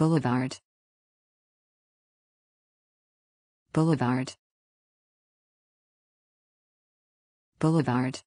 Boulevard Boulevard Boulevard